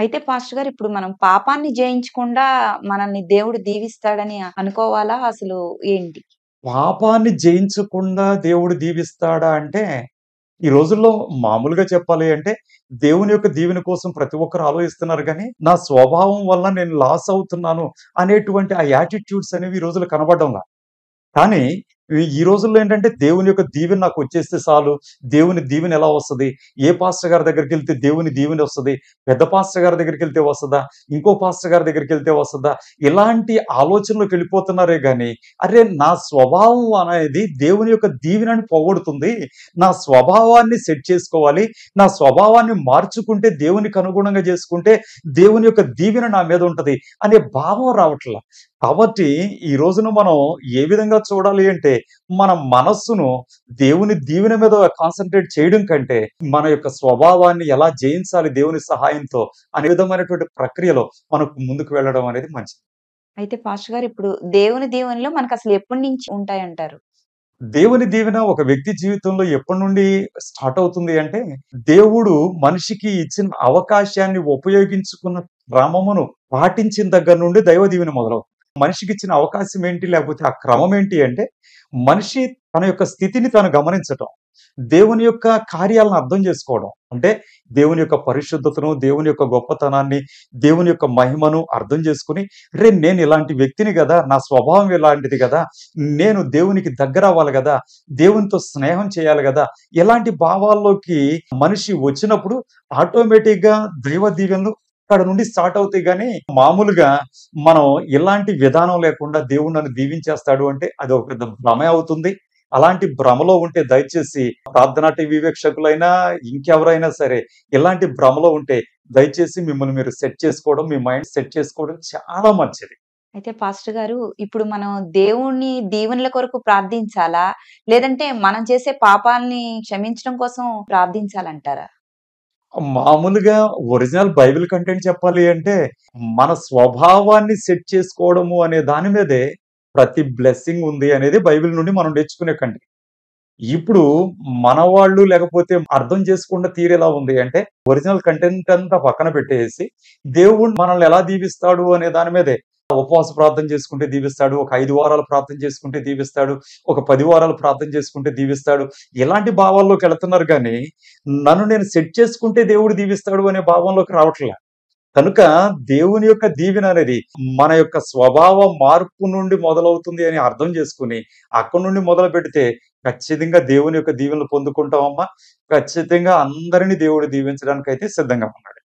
అయితే పాస్టర్ గారు ఇప్పుడు మనం పాపాన్ని జయించకుండా మనల్ని దేవుడు దీవిస్తాడని అనుకోవాలా అసలు ఏంటి పాపాన్ని జయించకుండా దేవుడు దీవిస్తాడా అంటే ఈ రోజుల్లో మామూలుగా చెప్పాలి అంటే దేవుని యొక్క దీవెన కోసం ప్రతి ఒక్కరు ఆలోచిస్తున్నారు కానీ నా స్వభావం వల్ల నేను లాస్ అవుతున్నాను అనేటువంటి ఆ యాటిట్యూడ్స్ అనేవి ఈ రోజులు కనబడంలా కానీ ఈ రోజుల్లో ఏంటంటే దేవుని యొక్క దీవెని నాకు వచ్చేస్తే చాలు దేవుని దీవెని ఎలా వస్తుంది ఏ పాస్టర్ గారి దగ్గరికి వెళ్తే దేవుని దీవెని వస్తుంది పెద్ద పాస్టర్ గారి దగ్గరికి వెళ్తే వస్తుందా ఇంకో పాస్టర్ గారి దగ్గరికి వెళ్తే వస్తుందా ఇలాంటి ఆలోచనలోకి వెళ్ళిపోతున్నారే కానీ అరే నా స్వభావం అనేది దేవుని యొక్క అని పోగొడుతుంది నా స్వభావాన్ని సెట్ చేసుకోవాలి నా స్వభావాన్ని మార్చుకుంటే దేవునికి అనుగుణంగా చేసుకుంటే దేవుని యొక్క దీవెన నా మీద ఉంటుంది అనే భావం రావట్లా కాబట్టి ఈ రోజున మనం ఏ విధంగా చూడాలి అంటే మన మనస్సును దేవుని దీవెన మీద కాన్సన్ట్రేట్ చేయడం కంటే మన యొక్క స్వభావాన్ని ఎలా జయించాలి దేవుని సహాయంతో అనే విధమైనటువంటి ప్రక్రియలో మనకు ముందుకు వెళ్ళడం అనేది మంచిది అయితే పాస్టర్ గారు ఇప్పుడు దేవుని దీవెనలో మనకు అసలు ఎప్పటి నుంచి ఉంటాయంటారు దేవుని దీవెన ఒక వ్యక్తి జీవితంలో ఎప్పటి నుండి స్టార్ట్ అవుతుంది అంటే దేవుడు మనిషికి ఇచ్చిన అవకాశాన్ని ఉపయోగించుకున్న క్రమమును పాటించిన దగ్గర నుండి దైవ దీవెన మొదలవుతుంది మనిషికి ఇచ్చిన అవకాశం ఏంటి లేకపోతే ఆ క్రమం ఏంటి అంటే మనిషి తన యొక్క స్థితిని తను గమనించటం దేవుని యొక్క కార్యాలను అర్థం చేసుకోవడం అంటే దేవుని యొక్క పరిశుద్ధతను దేవుని యొక్క గొప్పతనాన్ని దేవుని యొక్క మహిమను అర్థం చేసుకుని రే నేను ఇలాంటి వ్యక్తిని కదా నా స్వభావం ఇలాంటిది కదా నేను దేవునికి దగ్గర అవ్వాలి కదా దేవునితో స్నేహం చేయాలి కదా ఇలాంటి భావాల్లోకి మనిషి వచ్చినప్పుడు ఆటోమేటిక్గా దైవ దీవెనలు అక్కడ నుండి స్టార్ట్ అవుతాయి కానీ మామూలుగా మనం ఇలాంటి విధానం లేకుండా దేవుడు నన్ను దీవించేస్తాడు అంటే అది ఒక పెద్ద భ్రమే అవుతుంది అలాంటి భ్రమలో ఉంటే దయచేసి ప్రార్థనా టీవీ వీక్షకులైనా ఇంకెవరైనా సరే ఇలాంటి భ్రమలో ఉంటే దయచేసి మిమ్మల్ని మీరు సెట్ చేసుకోవడం మీ మైండ్ సెట్ చేసుకోవడం చాలా మంచిది అయితే పాస్టర్ గారు ఇప్పుడు మనం దేవుణ్ణి దీవెనల కొరకు ప్రార్థించాలా లేదంటే మనం చేసే పాపాలని క్షమించడం కోసం ప్రార్థించాలంటారా మామూలుగా ఒరిజినల్ బైబిల్ కంటెంట్ చెప్పాలి అంటే మన స్వభావాన్ని సెట్ చేసుకోవడము అనే దాని మీదే ప్రతి బ్లెస్సింగ్ ఉంది అనేది బైబిల్ నుండి మనం నేర్చుకునే కండి ఇప్పుడు మన వాళ్ళు లేకపోతే అర్థం చేసుకున్న తీరేలా ఉంది అంటే ఒరిజినల్ కంటెంట్ అంతా పక్కన పెట్టేసి దేవుడు మనల్ని ఎలా దీవిస్తాడు అనే దాని మీదే ఉపవాస ప్రార్థన చేసుకుంటే దీవిస్తాడు ఒక ఐదు వారాలు ప్రార్థన చేసుకుంటే దీవిస్తాడు ఒక పది వారాలు ప్రార్థన చేసుకుంటే దీవిస్తాడు ఇలాంటి భావాల్లోకి వెళుతున్నారు కానీ నన్ను నేను సెట్ చేసుకుంటే దేవుడు దీవిస్తాడు అనే భావంలోకి రావట్లే కనుక దేవుని యొక్క దీవెన అనేది మన యొక్క స్వభావ మార్పు నుండి మొదలవుతుంది అని అర్థం చేసుకుని అక్కడి నుండి మొదలు పెడితే ఖచ్చితంగా దేవుని యొక్క దీవెనలు పొందుకుంటామమ్మా ఖచ్చితంగా అందరినీ దేవుడు దీవించడానికి అయితే సిద్ధంగా ఉన్నాడు